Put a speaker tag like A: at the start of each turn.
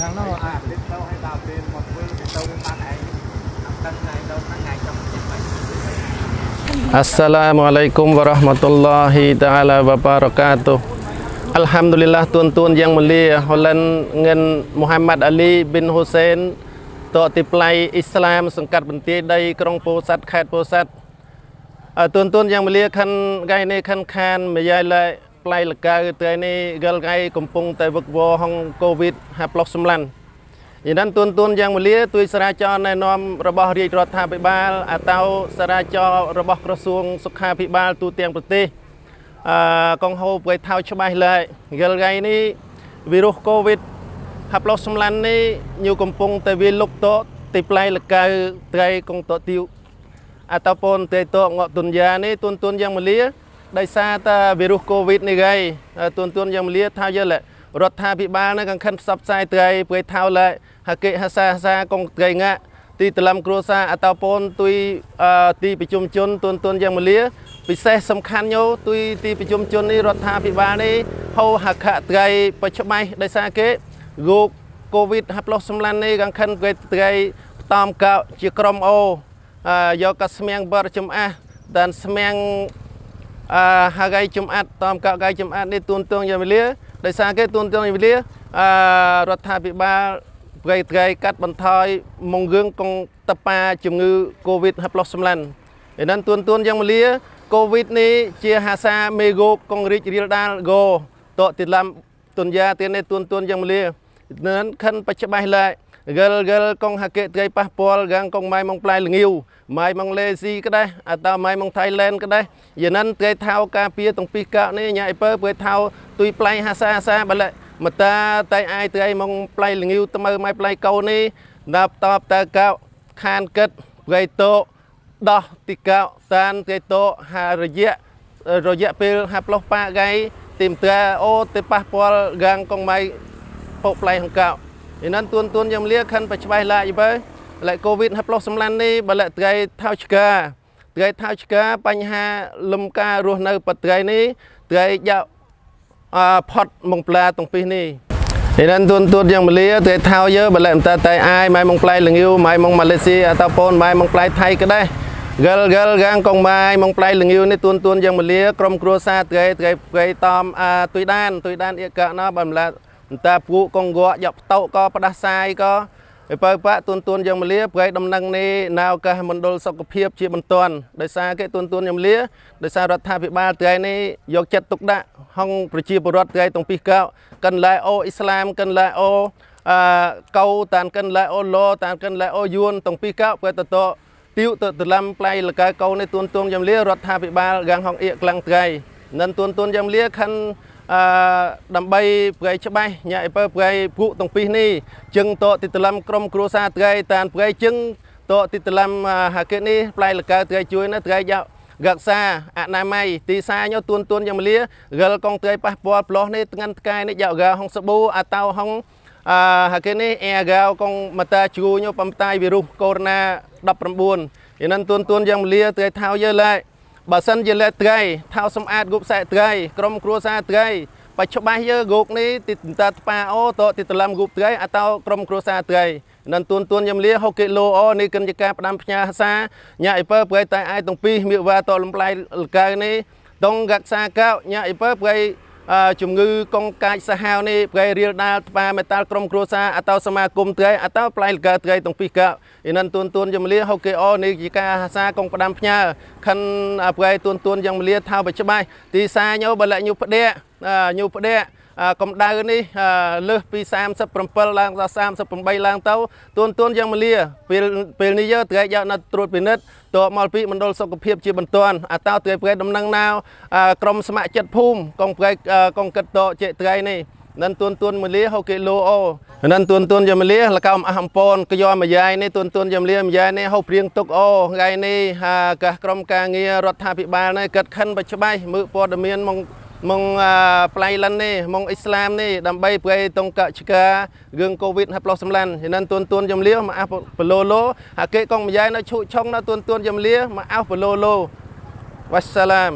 A: ខាងនោះអាទៅឲ្យដល់ពេលមកធ្វើទៅទៅបានឯងអត់ដឹងថ្ងៃដល់ថ្ងៃចង់ចិត្តវិញอัสสลามุอะลัยกุมวะราะห์มะตุลลอฮิตะอาลาบะบารากาตุอัลฮัมดุลิลลาห์ตุนตุนយ៉ាងមលាហូឡែនងិនមូហាម៉ាត់អាលីប៊ីនហ៊ូសេនតតិប្លៃអ៊ីស្លាម សង្កាត់បន្ទាយដី ក្រុងពោធិ៍សាត់ខេត្តពោធិ៍សាត់ទុនទុនយ៉ាងមលាខាន់កៃនេខាន់ខានមយ៉ាយឡៃផ្លែលកៅថ្ងៃនេះរាល់ថ្ងៃកំពុង តែវឹកវរហងកូវីដហើយផ្លុះសម្លាន់យ៉ាងណាទួនទួនយ៉ាងមលា ទួយសារាចរណែនាំ របស់រាជរដ្ឋាភិបាលអាតៅសារាចររបស់ក្រសួងសុខាភិបាល ទូទាំងប្រទេសអឺកងហូបគេថៅច្បាស់លើរាល់ថ្ងៃនេះវីរុសកូវីដហើយផ្លុះសម្លាន់នេះញូកំពុងតែវាលុកតទីផ្លែលកៅត្រីកងតទៀវអតពនទេតងក់ទុនយ៉ានេះទួនទួនយ៉ាងមលាដោយសារតែវីរុសកូវីដនេះហើយទួនទួនយ៉ាងមលាថាយល់រដ្ឋាភិបាលនឹងកង្ខិនផ្សព្វផ្សាយត្រីព្រៃថោលហកេហសាសាកងត្រីងាក់ទីតលំគ្រួសារអតោពូនទុយទីប្រជុំជនទួនទួនយ៉ាងមលាពិសេសសំខាន់យោទុយទីប្រជុំជននេះរដ្ឋាភិបាលនេះហោហកត្រីបច្បៃដោយសារគេរោគកូវីដហាប់លោះសម្លាន់នេះកង្ខិនគេត្រីផ្តំកោជាក្រុមអូយកកាស្មៀងបរចំអះតានស្មៀងអឺហើយគេចំអាត់តមកកគេចំអាត់នេះទួនទងយ៉ាងវេលាដោយសារគេទួនទងយ៉ាងវេលាអឺរដ្ឋាភិបាលព្រៃត្រៃកាត់បន្ថយមុងរឿងកងតប៉ាជំងឺ Covid ហើយ plus សម្លាន់ឥឡូវទួនទួនយ៉ាងវេលា Covid នេះជាហាសាមេរោគកងរីករាលដាលគោតតិឡាំទុនយ៉ាទៀតនេះទួនទួនយ៉ាងវេលានឹងខិនបច្ចុប្បន្នឡើយហ្គលហ្គលកងហាកេត្រីប៉ះពាល់កាងកងម៉ៃម៉ងផ្លែលងាវម៉ៃម៉ងឡេស៊ីក្ដេះអតាម៉ៃម៉ងថៃឡែនក្ដេះយនិនត្រីថៅការពារទាំងពីកោនេះញ៉ៃពើព្រៃថៅទុយផ្លៃហាសាសាបលិមតាតៃអាយត្រីម៉ងផ្លែលងាវត្មើម៉ៃផ្លែកោនេះណាប់តបតើកោខានគិតព្រៃតោដោះទីកោតានត្រីតោហារយៈរយៈពេលហាផ្លោះប៉ាកៃទីមត្រាអូទៅប៉ះពាល់កាងកងម៉ៃពុកផ្លៃហង្កោឥឡូវទួនទួនយើងលាខាន់បច្បៃឡាយបើលែកកូវីដហើយផ្លោះសម្លាន់នេះបើលែកត្រីថោឆ្កាត្រីថោឆ្កាបញ្ហាលំការរស់នៅបត្រីនេះត្រីយ៉ាអផត់មកផ្លាទាំងពីរនេះឥឡូវទួនទួនយើងមលាត្រីថោយើបើលែកមិនតើតៃអាយម៉ៃមកផ្លៃលងាវម៉ៃមកម៉ាឡេស៊ីអតាប៉ូនម៉ៃមកផ្លៃថៃក្ដេះកលកលកាងកងម៉ាយមកផ្លៃលងាវនេះទួនទួនយើងមលាក្រុមគ្រួសារត្រីត្រីព្រៃតមទុយដានទុយដានអៀកកណាបើមិនឡាតែពួកកងវក់យកផ្ទោក៏ផ្ដាសាយក៏អពើបៈទួនទួនយ៉ាងមលាប្រៃដំណឹងនេះនៅឱកាសមណ្ឌលសុខភាពជាបន្ទាន់ដោយសារគេទួនទួនយ៉ាងមលាដោយសាររដ្ឋាភិបាលថ្ងៃនេះយកចិត្តទុកដាក់ហងប្រជាពលរដ្ឋថ្ងៃទាំងពីរកោកិនឡែអូអ៊ីស្លាមកិនឡែអូអឺកៅតានកិនឡែអូឡូតានកិនឡែអូយួនទាំងពីរកោប្រតតទៀវទៅត្រឡំផ្លៃលកៅកៅនេះទួនទួនយ៉ាងមលារដ្ឋាភិបាលយ៉ាងហងអៀកខ្លាំងថ្ងៃនិនទួនទួនយ៉ាងមលាខាន់អឺដើម្បីប្រៃច្បាស់ញ៉ាអីពើប្រៃភក់ទាំងពីរនេះជឹងតតទីតលំក្រុមគ្រួសារត្រីតានប្រៃជឹងតតទីតលំហាកេនេះផ្លែលកើត្រីជួយនៅត្រីយ៉ារក្សាអនាម័យទីសាញោទួនទួនយ៉ាងមលារិលកងត្រីប៉ះពាល់ប្លោះនេះថ្ងៃថ្ងៃនេះយ៉ារ៉ា54អាតោហងអឺហាកេនេះអែរ៉ាកងមតាជួយញោបំតាយវីរុសកូវីដ -19 យ៉ាងនឹងទួនទួនយ៉ាងមលាត្រីថៅយើឡែបើសិនជាលេត្រីថោសម្អាតគប់សែត្រីក្រុមគ្រួសារត្រីបច្ច្បាស់យើគោកនេះទីតតប៉ាអូតទីតឡាំគប់ត្រីអតោក្រុមគ្រួសារត្រីនឹងទួនទួនយំលាហុកគីឡូអូនេះគិនជាការផ្ដាំផ្ញើសាញ៉ាអ៊ីពើប្រៃតែអាយតុងពីមៀវ៉ាតលំផ្លៃលកៅនេះតុងកាក់សាកៅញ៉ាអ៊ីពើប្រៃជំងឺកងកាចសាហាវនេះប្រែរៀលដាលត្បាមេតាល់ក្រុមគ្រួសារអតោសមាគមត្រីអតោប្លែងលកាត្រីទាំងពីរកាឥណិនទួនទួនយមលាហូកេអូនេះជាការហាសាកងផ្ដាំផ្ញើខិនប្រែទួនទួនយ៉ាងមលាថាបច្បាស់ទីសាញោបលញុផ្ដេញុផ្ដេកម្ដៅនេះលើសពី37ឡើងដល់38ឡើងទៅទួនទួនយ៉ាងមលាពេលពេលនេះយើងត្រូវយកនៅត្រួតពិនិត្យតបមកពីមណ្ឌលសុខភាពជាបន្ទាន់អតោត្រូវប្រែដំណឹងណាក្រមស្ម័គ្រចិត្តភូមិកងប្រែកងកិតតជេត្រៃនេះនឹងទួនទួនមលាហូគេលោអូនឹងទួនទួនយមលាលកោមអះអំពនកយមយាយនេះទួនទួនយមលាមយាយនេះហូព្រៀងទុកអូថ្ងៃនេះកាសក្រុមការងាររដ្ឋាភិបាលនេះកាត់ខិនបច្បៃមើលព័ត៌មានមកមកប្លៃលិននេះមកអ៊ីស្លាមនេះដើម្បីប្រៃតុងកឆ្ការឿងកូវីដហើយផ្លោះសម្លាន់យ៉ាងนั้นទួនទួនចំលៀមកអះបលោលោហើយគេកងម្យ៉ាយនៅឈូឆុងនៅទួនទួនចំលៀមកអះបលោលោវ៉ាសាឡាម